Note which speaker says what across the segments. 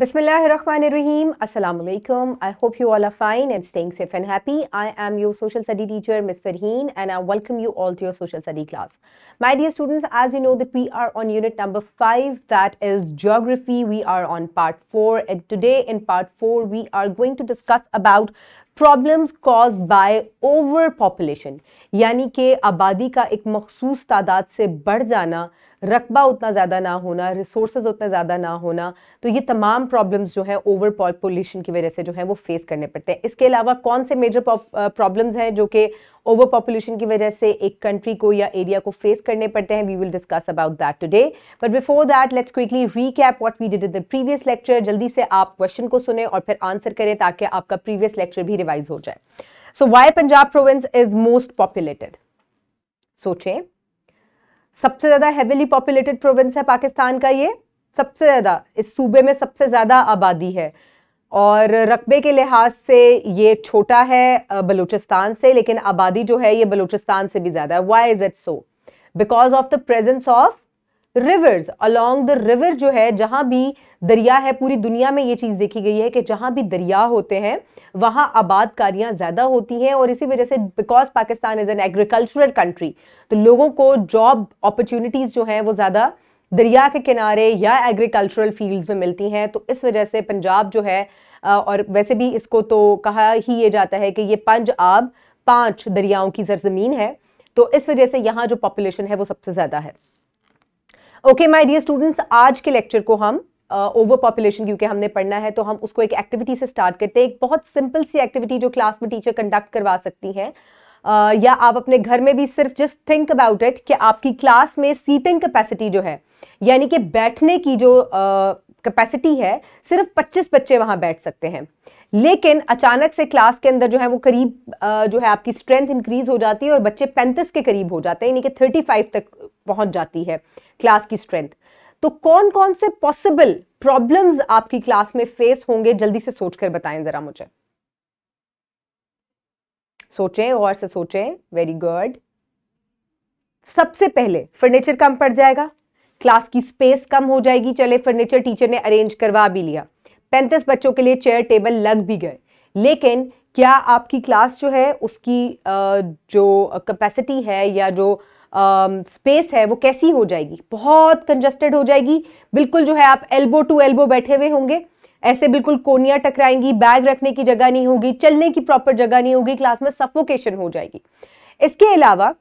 Speaker 1: Bismillahirrahmanirrahim. Assalamu alaikum. I hope you all are fine and staying safe and happy. I am your social study teacher, Ms. Farheen, and I welcome you all to your social study class. My dear students, as you know that we are on unit number 5, that is geography. We are on part 4 and today in part 4, we are going to discuss about problems caused by overpopulation, Yani यानी कि आबादी का एक मखसूस तादाद से रकबा उतना ज़्यादा ना होना रिसोर्स उतना ज़्यादा ना होना तो ये तमाम प्रॉब्लम्स जो है ओवर पॉपुलेशन की वजह से जो है वो फेस करने पड़ते हैं इसके अलावा कौन से मेजर प्रॉब्लम्स हैं जो कि ओवर पॉपुलेशन की वजह से एक कंट्री को या एरिया को फेस करने पड़ते हैं we will discuss about that today but before that let's quickly recap what we did in the previous lecture जल्दी से आप क्वेश्चन को सुने और फिर आंसर करें ताकि आपका प्रीवियस लेक्चर भी रिवाइज हो जाए so why Punjab province is most populated सोचें सबसे ज़्यादा हेविली पॉपुलेटेड प्रोविंस है पाकिस्तान का ये सबसे ज़्यादा इस सूबे में सबसे ज़्यादा आबादी है और रकबे के लिहाज से ये छोटा है बलूचिस्तान से लेकिन आबादी जो है ये बलूचिस्तान से भी ज़्यादा है why is it so because of the presence of rivers along the river जो है जहाँ भी दरिया है पूरी दुनिया में ये चीज़ देखी गई है कि जहाँ भी दरिया होते हैं वहाँ आबादकारियाँ ज़्यादा होती हैं और इसी वजह से because Pakistan is an agricultural country तो लोगों को जॉब अपॉर्चुनिटीज़ जो हैं वो ज़्यादा दरिया के किनारे या एग्रीकल्चरल फील्ड्स में मिलती हैं तो इस वजह से पंजाब जो है और वैसे भी इसको तो कहा ही ये जाता है कि ये पंज आब पांच दरियाओं की सरजमीन है तो इस वजह से यहाँ जो पॉपुलेशन है वो सबसे ज़्यादा है ओके माय डियर स्टूडेंट्स आज के लेक्चर को हम ओवर पॉपुलेशन क्योंकि हमने पढ़ना है तो हम उसको एक एक्टिविटी से स्टार्ट करते हैं एक बहुत सिंपल सी एक्टिविटी जो क्लास में टीचर कंडक्ट करवा सकती है uh, या आप अपने घर में भी सिर्फ जस्ट थिंक अबाउट इट कि आपकी क्लास में सीटिंग कैपेसिटी जो है यानी कि बैठने की जो कैपेसिटी uh, है सिर्फ 25 बच्चे वहाँ बैठ सकते हैं लेकिन अचानक से क्लास के अंदर जो है वो करीब uh, जो है आपकी स्ट्रेंथ इंक्रीज हो जाती है और बच्चे पैंतीस के करीब हो जाते हैं यानी कि थर्टी फाइव तक पहुँच जाती है क्लास की स्ट्रेंथ तो कौन कौन से पॉसिबल प्रॉब्लम्स आपकी क्लास में फेस होंगे जल्दी से सोचकर बताएं जरा मुझे सोचें और से सोचें वेरी गुड सबसे पहले फर्नीचर कम पड़ जाएगा क्लास की स्पेस कम हो जाएगी चले फर्नीचर टीचर ने अरेंज करवा भी लिया पैंतीस बच्चों के लिए चेयर टेबल लग भी गए लेकिन क्या आपकी क्लास जो है उसकी जो कैपेसिटी है या जो स्पेस um, है वो कैसी हो जाएगी बहुत कंजस्टेड हो जाएगी बिल्कुल जो है आप एल्बो टू एल्बो बैठे हुए होंगे ऐसे बिल्कुल कोनियाँ टकराएंगी बैग रखने की जगह नहीं होगी चलने की प्रॉपर जगह नहीं होगी क्लास में सफोकेशन हो जाएगी इसके अलावा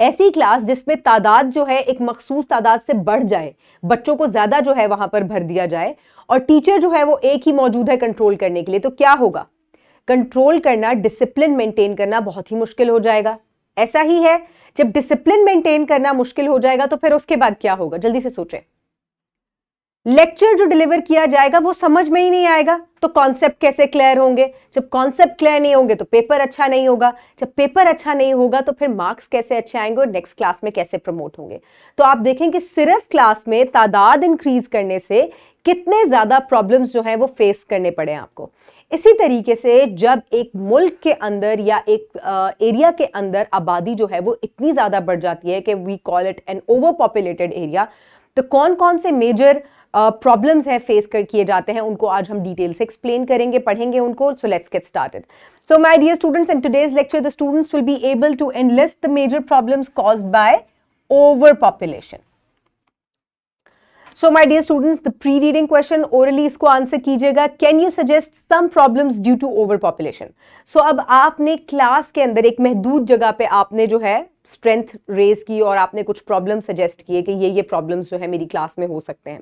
Speaker 1: ऐसी क्लास जिसमें तादाद जो है एक मखसूस तादाद से बढ़ जाए बच्चों को ज़्यादा जो है वहाँ पर भर दिया जाए और टीचर जो है वो एक ही मौजूद है कंट्रोल करने के लिए तो क्या होगा कंट्रोल करना डिसिप्लिन मेंटेन करना बहुत ही मुश्किल हो जाएगा ऐसा ही है जब डिसिप्लिन मेंटेन करना मुश्किल हो जाएगा तो फिर उसके बाद क्या होगा जल्दी से सोचें लेक्चर जो डिलीवर किया जाएगा वो समझ में ही नहीं आएगा तो कॉन्सेप्ट कैसे क्लियर होंगे जब कॉन्सेप्ट क्लियर नहीं होंगे तो पेपर अच्छा नहीं होगा जब पेपर अच्छा नहीं होगा तो फिर मार्क्स कैसे अच्छे आएंगे और नेक्स्ट क्लास में कैसे प्रमोट होंगे तो आप देखें कि सिर्फ क्लास में तादाद इंक्रीज करने से कितने ज़्यादा प्रॉब्लम्स जो है वो फेस करने पड़े आपको इसी तरीके से जब एक मुल्क के अंदर या एक आ, एरिया के अंदर आबादी जो है वो इतनी ज़्यादा बढ़ जाती है कि we call it an over populated area तो कौन कौन से मेजर प्रॉब्लम्स हैं फेस कर किए जाते हैं उनको आज हम डिटेल से एक्सप्लेन करेंगे पढ़ेंगे उनको so let's get started so my dear students in today's lecture the students will be able to enlist the major problems cause by over population so my dear students the pre reading question orally इसको answer कीजिएगा can you suggest some problems due to over population so अब आपने class के अंदर एक महदूद जगह पे आपने जो है स्ट्रेंथ रेज की और आपने कुछ प्रॉब्लम सजेस्ट किए कि ये ये प्रॉब्लम्स जो है मेरी क्लास में हो सकते हैं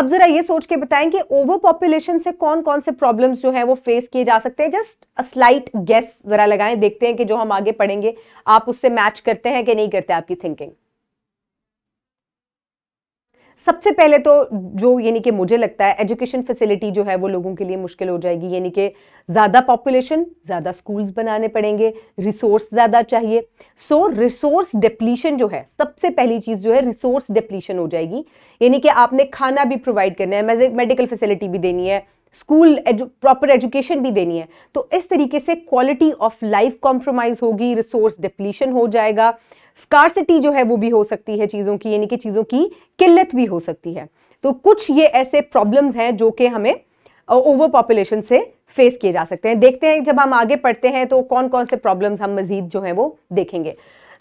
Speaker 1: अब जरा ये सोच के बताएं कि ओवर पॉपुलेशन से कौन कौन से प्रॉब्लम्स जो है वो फेस किए जा सकते हैं जस्ट अ स्लाइट गेस जरा लगाएं देखते हैं कि जो हम आगे पढ़ेंगे आप उससे मैच करते हैं कि नहीं करते आपकी थिंकिंग सबसे पहले तो जो यानी कि मुझे लगता है एजुकेशन फैसिलिटी जो है वो लोगों के लिए मुश्किल हो जाएगी यानी कि ज़्यादा पॉपुलेशन ज़्यादा स्कूल्स बनाने पड़ेंगे रिसोर्स ज़्यादा चाहिए सो रिसोर्स डिप्लीशन जो है सबसे पहली चीज़ जो है रिसोर्स डिप्लीशन हो जाएगी यानी कि आपने खाना भी प्रोवाइड करना है मेडिकल फैसिलिटी भी देनी है स्कूल प्रॉपर एजुकेशन भी देनी है तो इस तरीके से क्वालिटी ऑफ लाइफ कॉम्प्रोमाइज़ होगी रिसोर्स डिप्लीशन हो जाएगा स्कारसिटी जो है वो भी हो सकती है चीज़ों की यानी कि चीज़ों की किल्लत भी हो सकती है तो कुछ ये ऐसे प्रॉब्लम्स हैं जो कि हमें ओवर पॉपुलेशन से फेस किए जा सकते हैं देखते हैं जब हम आगे पढ़ते हैं तो कौन कौन से प्रॉब्लम्स हम मजीद जो है वो देखेंगे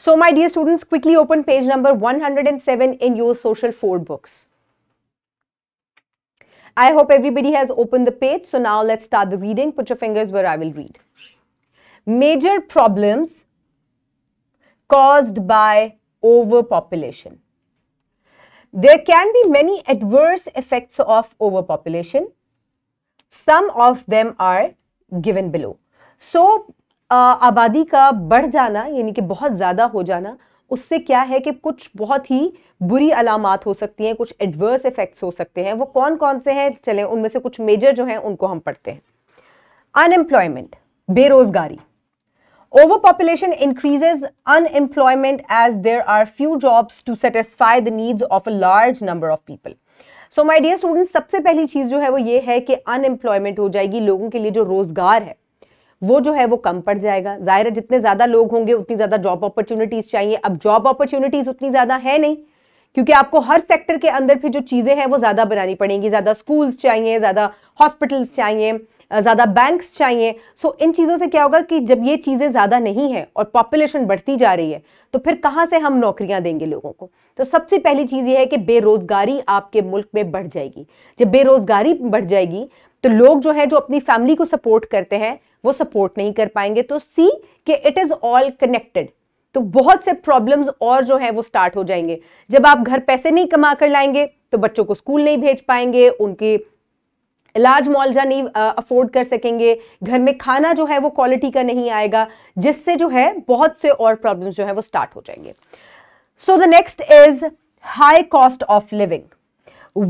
Speaker 1: so my dear students quickly open page number 107 in your social ford books I hope everybody has open the page so now let start the reading Put your fingers where I will read. Major caused by overpopulation. There can be many adverse effects of overpopulation. Some of them are given below. So, uh, आबादी का बढ़ जाना यानी कि बहुत ज़्यादा हो जाना उससे क्या है कि कुछ बहुत ही बुरी अलामत हो सकती हैं कुछ एडवर्स इफ़ेक्ट्स हो सकते हैं वो कौन कौन से हैं चलें उनमें से कुछ मेजर जो हैं उनको हम पढ़ते हैं अनएम्प्लॉयमेंट बेरोज़गारी over population increases unemployment as there are few jobs to satisfy the needs of a large number of people so my dear student सबसे पहली चीज़ जो है वो ये है कि अनएम्प्लॉयमेंट हो जाएगी लोगों के लिए जो रोज़गार है वो जो है वो कम पड़ जाएगा जाहिर है जितने ज़्यादा लोग होंगे उतनी ज़्यादा जॉब अपॉर्चुनिटीज़ चाहिए अब जॉब अपॉर्चुनिटीज़ उतनी ज़्यादा है नहीं क्योंकि आपको हर सेक्टर के अंदर फिर जो चीज़ें हैं वो ज़्यादा बनानी पड़ेंगी ज़्यादा स्कूल्स चाहिए ज़्यादा हॉस्पिटल्स चाहिए ज़्यादा बैंक्स चाहिए सो इन चीज़ों से क्या होगा कि जब ये चीज़ें ज़्यादा नहीं है और पॉपुलेशन बढ़ती जा रही है तो फिर कहाँ से हम नौकरियाँ देंगे लोगों को तो सबसे पहली चीज़ ये है कि बेरोज़गारी आपके मुल्क में बढ़ जाएगी जब बेरोज़गारी बढ़ जाएगी तो लोग जो है जो अपनी फैमिली को सपोर्ट करते हैं वो सपोर्ट नहीं कर पाएंगे तो सी कि इट इज़ ऑल कनेक्टेड तो बहुत से प्रॉब्लम्स और जो है वो स्टार्ट हो जाएंगे जब आप घर पैसे नहीं कमा कर लाएंगे तो बच्चों को स्कूल नहीं भेज पाएंगे उनकी लार्ज मुआवजा नहीं अफोर्ड कर सकेंगे घर में खाना जो है वो क्वालिटी का नहीं आएगा जिससे जो है बहुत से और प्रॉब्लम्स जो है वो स्टार्ट हो जाएंगे so the next is high cost of living.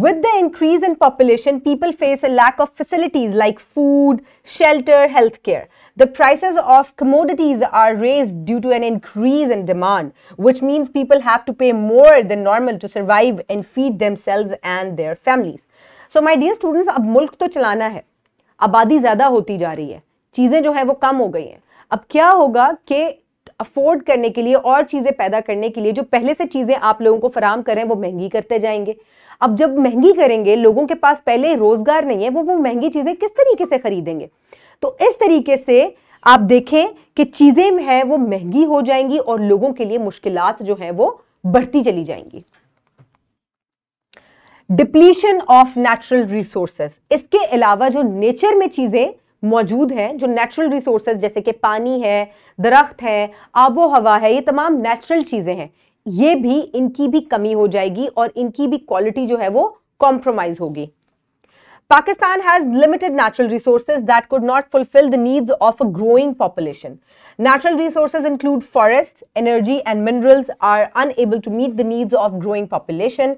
Speaker 1: With the increase in population, people face a lack of facilities like food, shelter, healthcare. The prices of commodities are raised due to an increase in demand, which means people have to pay more than normal to survive and feed themselves and their families. So my dear students अब मुल्क तो चलाना है आबादी ज़्यादा होती जा रही है चीज़ें जो है वो कम हो गई हैं अब क्या होगा कि अफोर्ड करने के लिए और चीज़ें पैदा करने के लिए जो पहले से चीज़ें आप लोगों को फराम करें वो महंगी करते जाएंगे अब जब महंगी करेंगे लोगों के पास पहले रोज़गार नहीं है वो वो महंगी चीज़ें किस तरीके से खरीदेंगे तो इस तरीके से आप देखें कि चीज़ें हैं वो महंगी हो जाएंगी और लोगों के लिए मुश्किल जो हैं वो बढ़ती चली जाएंगी डिप्लीशन ऑफ नेचुरल रिसोर्सेज इसके अलावा जो नेचर में चीजें मौजूद हैं जो नेचुरल रिसोर्सेज जैसे कि पानी है दरख्त है आबो हवा है ये तमाम नेचुरल चीजें हैं ये भी इनकी भी कमी हो जाएगी और इनकी भी क्वालिटी जो है वो कॉम्प्रोमाइज होगी Pakistan has limited natural resources that could not fulfil the needs of a growing population natural resources include forest energy and minerals are unable to meet the needs of growing population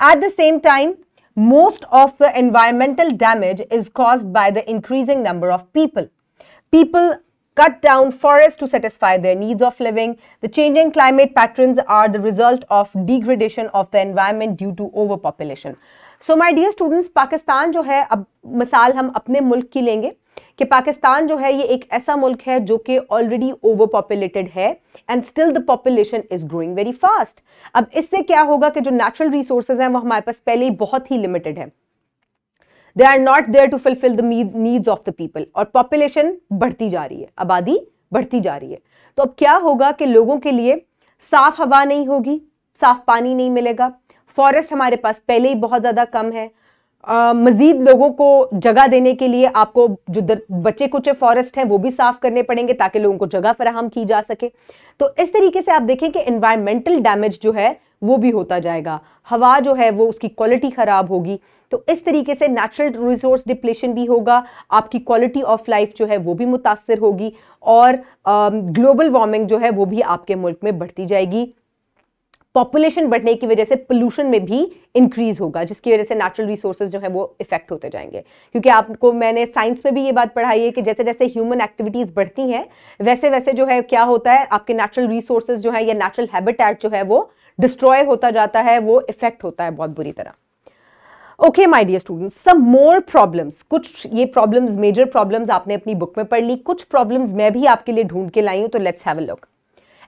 Speaker 1: At the same time, most of the environmental damage is caused by the increasing number of people. People cut down forests to satisfy their needs of living. The changing climate patterns are the result of degradation of the environment due to overpopulation. So my dear students, Pakistan जो है अब मिसाल हम अपने मुल्क की लेंगे कि पाकिस्तान जो है ये एक ऐसा मुल्क है जो कि ऑलरेडी ओवर पॉपुलेटेड है and still the population is growing very fast अब इससे क्या होगा कि जो नेचुरल रिसोर्सेज हैं वो हमारे पास पहले ही बहुत ही लिमिटेड है they are not there to fulfil the needs of the people और पॉपुलेशन बढ़ती जा रही है आबादी बढ़ती जा रही है तो अब क्या होगा कि लोगों के लिए साफ हवा नहीं होगी साफ पानी नहीं मिलेगा फॉरेस्ट हमारे पास पहले ही बहुत ज़्यादा कम है मज़ीद लोगों को जगह देने के लिए आपको जो बचे कुचे फॉरेस्ट हैं वो भी साफ़ करने पड़ेंगे ताकि लोगों को जगह फराहम की जा सके तो इस तरीके से आप देखें कि इन्वायरमेंटल डैमेज जो है वो भी होता जाएगा हवा जो है वो उसकी क्वालिटी ख़राब होगी तो इस तरीके से नेचुरल रिसोर्स डिप्लेशन भी होगा आपकी क्वालिटी ऑफ लाइफ जो है वो भी मुतासर होगी और ग्लोबल वार्मिंग जो है वो भी आपके मुल्क में बढ़ती जाएगी पॉपुलेशन बढ़ने की वजह से पोल्यूशन में भी इंक्रीज होगा जिसकी वजह से नेचुरल रिसोर्सेज जो है वो इफेक्ट होते जाएंगे क्योंकि आपको मैंने साइंस में भी ये बात पढ़ाई है कि जैसे जैसे ह्यूमन एक्टिविटीज़ बढ़ती हैं वैसे वैसे जो है क्या होता है आपके नेचुरल रिसोर्सेज जो है या नेचुरल हैबिटेट जो है वो डिस्ट्रॉय होता जाता है वो इफेक्ट होता है बहुत बुरी तरह okay my dear students some more problems कुछ ये प्रॉब्लम्स मेजर प्रॉब्लम्स आपने अपनी बुक में पढ़ ली कुछ प्रॉब्लम्स मैं भी आपके लिए ढूंढ के लाई हूँ तो let's have a look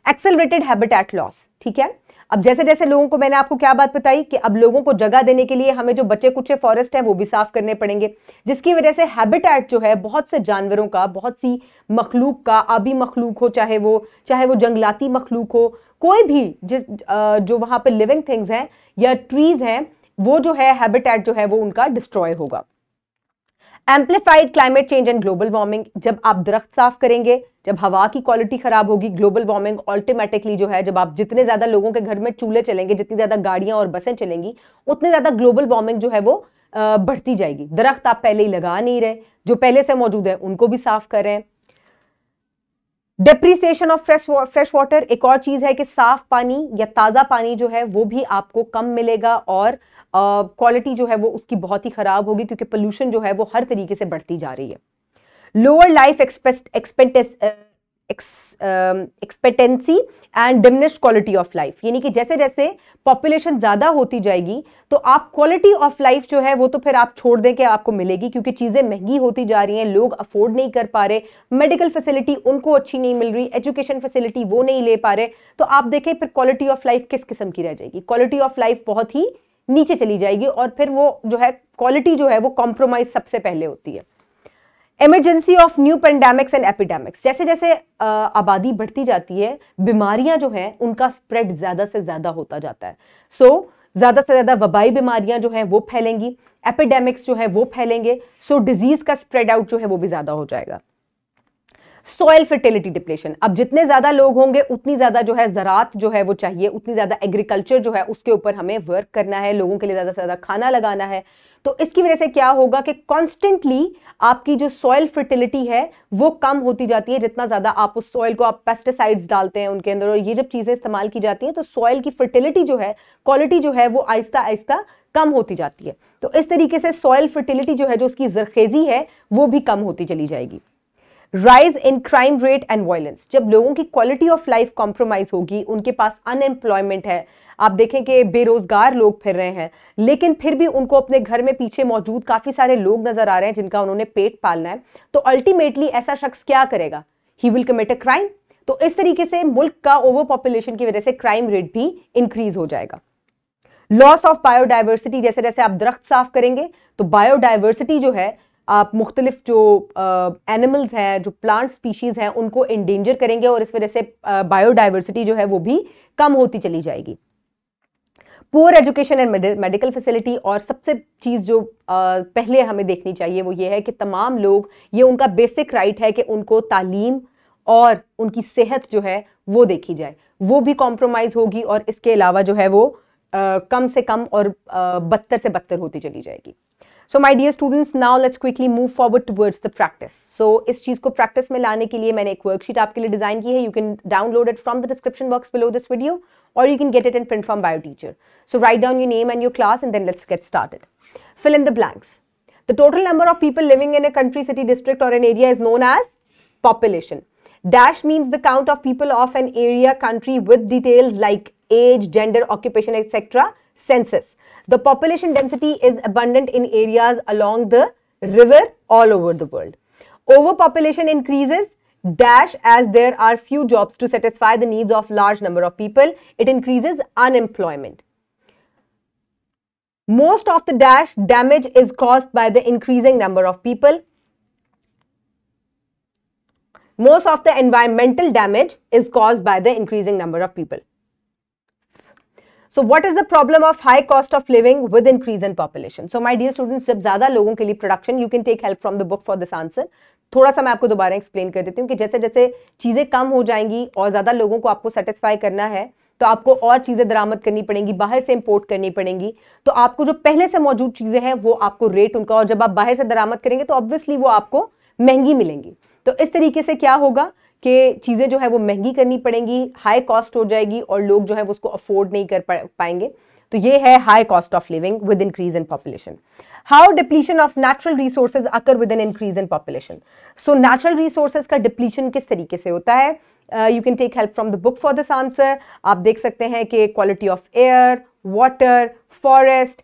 Speaker 1: accelerated habitat loss ठीक है अब जैसे जैसे लोगों को मैंने आपको क्या बात बताई कि अब लोगों को जगह देने के लिए हमें जो बचे कुचे फॉरेस्ट हैं वो भी साफ करने पड़ेंगे जिसकी वजह से हैबिटेट जो है बहुत से जानवरों का बहुत सी मखलूक का आबी मखलूक हो चाहे वो चाहे वो जंगलाती मखलूक हो कोई भी जिस जो वहाँ पर लिविंग थिंग्स हैं या ट्रीज हैं वो जो है हैबिटेट जो है वो उनका डिस्ट्रॉय होगा amplified climate change and global warming जब आप दरख्त साफ करेंगे जब हवा की क्वालिटी खराब होगी ग्लोबल वार्मिंग ऑटोमेटिकली जो है जब आप जितने ज्यादा लोगों के घर में चूल्हे चलेंगे जितनी ज्यादा गाड़ियां और बसें चलेंगी उतनी ज्यादा ग्लोबल वार्मिंग जो है वो बढ़ती जाएगी दरख्त आप पहले ही लगा नहीं रहे जो पहले से मौजूद है उनको भी साफ कर रहे हैं depreciation of fresh fresh water एक और चीज़ है कि साफ पानी या ताज़ा पानी जो है वो भी आपको कम मिलेगा और क्वालिटी जो है वो उसकी बहुत ही ख़राब होगी क्योंकि पोल्यूशन जो है वो हर तरीके से बढ़ती जा रही है lower life expectancy and diminish quality of life यानी कि जैसे जैसे पॉपुलेशन ज़्यादा होती जाएगी तो आप क्वालिटी ऑफ लाइफ जो है वो तो फिर आप छोड़ दें कि आपको मिलेगी क्योंकि चीज़ें महंगी होती जा रही हैं लोग अफोर्ड नहीं कर पा रहे मेडिकल फैसिलिटी उनको अच्छी नहीं मिल रही एजुकेशन फैसिलिटी वो नहीं ले पा रहे तो आप देखें फिर क्वालिटी ऑफ लाइफ किस किस्म की रह जाएगी क्वालिटी ऑफ लाइफ बहुत ही नीचे चली जाएगी और फिर वो जो है क्वालिटी जो है वो कॉम्प्रोमाइज सबसे पहले होती है emergency of new pandemics and epidemics जैसे जैसे आबादी बढ़ती जाती है बीमारियां जो हैं उनका स्प्रेड ज़्यादा से ज़्यादा होता जाता है सो so, ज़्यादा से ज़्यादा वबाई बीमारियां जो हैं वो फैलेंगी एपिडेमिक्स जो है वो फैलेंगे सो so, डिजीज़ का स्प्रेड आउट जो है वो भी ज़्यादा हो जाएगा सॉयल फर्टिलिटी डिप्लेशन अब जितने ज़्यादा लोग होंगे उतनी ज़्यादा जो है ज़रात जो है वो चाहिए उतनी ज़्यादा एग्रीकल्चर जो है उसके ऊपर हमें वर्क करना है लोगों के लिए ज़्यादा से ज़्यादा खाना लगाना है तो इसकी वजह से क्या होगा कि कॉन्स्टेंटली आपकी जो सॉयल फर्टिलिटी है वो कम होती जाती है जितना ज़्यादा आप उस सॉयल को आप पेस्टिसाइड्स डालते हैं उनके अंदर और ये जब चीज़ें इस्तेमाल की जाती हैं तो सॉयल की फर्टिलिटी जो है क्वालिटी जो है वो आहिस्ता आहिस्ता कम होती जाती है तो इस तरीके से सॉयल फर्टिलिटी जो है जो उसकी जरखेज़ी है वो भी कम होती चली जाएगी rise in crime rate and violence जब लोगों की क्वालिटी ऑफ लाइफ कॉम्प्रोमाइज होगी उनके पास अनएम्प्लॉयमेंट है आप देखें कि बेरोजगार लोग फिर रहे हैं लेकिन फिर भी उनको अपने घर में पीछे मौजूद काफ़ी सारे लोग नज़र आ रहे हैं जिनका उन्होंने पेट पालना है तो अल्टीमेटली ऐसा शख्स क्या करेगा he will commit a crime तो इस तरीके से मुल्क का ओवर पॉपुलेशन की वजह से क्राइम रेट भी इंक्रीज हो जाएगा लॉस ऑफ बायोडाइवर्सिटी जैसे जैसे आप दरख्त साफ करेंगे तो बायोडाइवर्सिटी जो है आप मुख्तलिफ जो एनिमल्स हैं जो प्लांट स्पीशीज़ हैं उनको इंडेंजर करेंगे और इस वजह से बायोडाइवर्सिटी जो है वो भी कम होती चली जाएगी poor education and medical facility और सबसे चीज़ जो आ, पहले हमें देखनी चाहिए वो ये है कि तमाम लोग ये उनका बेसिक राइट है कि उनको तालीम और उनकी सेहत जो है वो देखी जाए वो भी कॉम्प्रोमाइज़ होगी और इसके अलावा जो है वो आ, कम से कम और बदतर से बदतर होती चली जाएगी so my dear students now let's quickly move forward towards the practice so इस चीज़ को प्रैक्टिस में लाने के लिए मैंने एक वर्कशीट आपके लिए डिजाइन की है you can download it from the description box below this video और you can get it in print from bio teacher so write down your name and your class and then let's get started fill in the blanks. The total number of people living in a country, city, district or an area is known as population. Dash means the count of people of an area, country with details like age, gender, occupation, etc census. The population density is abundant in areas along the river all over the world. Overpopulation increases dash as there are few jobs to satisfy the needs of large number of people. It increases unemployment. Most of the dash damage is caused by the increasing number of people. Most of the environmental damage is caused by the increasing number of people. So what is the problem of high cost of living with increase in population so my dear students जब ज्यादा लोगों के लिए production you can take help from the book for this answer थोड़ा सा मैं आपको दोबारा एक्सप्लेन कर देती हूँ कि जैसे जैसे चीज़ें कम हो जाएंगी और ज़्यादा लोगों को आपको सेटिस्फाई करना है तो आपको और चीज़ें दरामद करनी पड़ेंगी बाहर से इंपोर्ट करनी पड़ेंगी तो आपको जो पहले से मौजूद चीज़ें हैं वो आपको रेट उनका और जब आप बाहर से दरामद करेंगे तो ऑब्वियसली वो आपको महंगी मिलेंगी तो इस तरीके से क्या होगा कि चीज़ें जो है वो महंगी करनी पड़ेंगी हाई कॉस्ट हो जाएगी और लोग जो है वो उसको अफोर्ड नहीं कर पाएंगे तो ये है high cost of living with increase in population how depletion of natural resources occur with an increase in population so natural resources का डिप्लीशन किस तरीके से होता है you can take help from the book for this answer आप देख सकते हैं कि quality of air water forest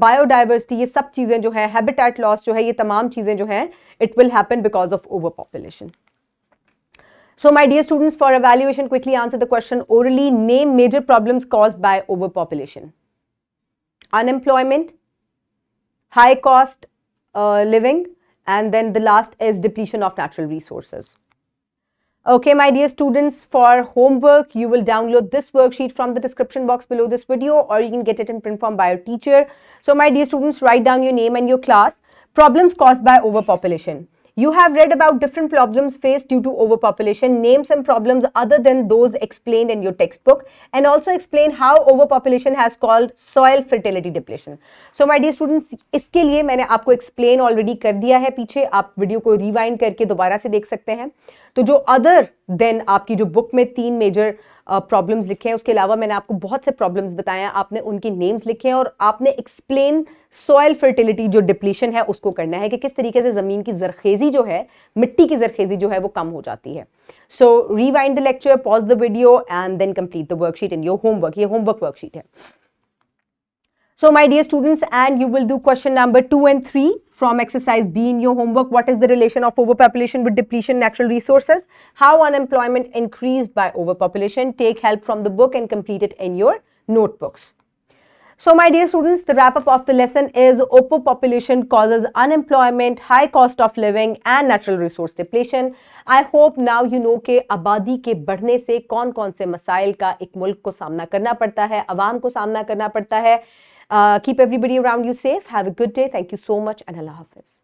Speaker 1: biodiversity ये सब चीज़ें जो है हैबिटेट लॉस जो है ये तमाम चीज़ें जो हैं it will happen because of over population So my dear students, for evaluation, quickly answer the question orally. Name major problems caused by overpopulation. Unemployment, high cost uh, living, and then the last is depletion of natural resources. Okay, my dear students, for homework, you will download this worksheet from the description box below this video or you can get it in print form by your teacher. So my dear students, write down your name and your class. Problems caused by overpopulation. You have read about different problems faced due to overpopulation. Name some problems other than those explained in your textbook and also explain how overpopulation has caused soil fertility depletion. So my dear students, इसके लिए मैंने आपको explain already कर दिया है पीछे आप video को rewind करके दोबारा से देख सकते हैं तो जो अदर देन आपकी जो बुक में तीन मेजर प्रॉब्लम्स uh, लिखे हैं उसके अलावा मैंने आपको बहुत से प्रॉब्लम्स बताए हैं आपने उनकी नेम्स लिखे हैं और आपने एक्सप्लेन सॉयल फर्टिलिटी जो डिप्लीशन है उसको करना है कि किस तरीके से ज़मीन की जरखेज़ी जो है मिट्टी की जरखेज़ी जो है वो कम हो जाती है so rewind the lecture pause the video and then complete the worksheet in your homework ये होमवर्क वर्कशीट है so my dear students and you will do question number two and three from exercise B in your homework. What is the relation of overpopulation with depletion natural resources? How unemployment increased by overpopulation? Take help from the book and complete it in your notebooks. So my dear students, the wrap up of the lesson is overpopulation causes unemployment, high cost of living and natural resource depletion. i hope now you know ke abadi ke badhne se कौन कौन se masail ka ek mulk ko samna karna padta hai awam ko samna karna padta hai Uh, keep everybody around you safe. Have a good day. Thank you so much and Allah Hafiz.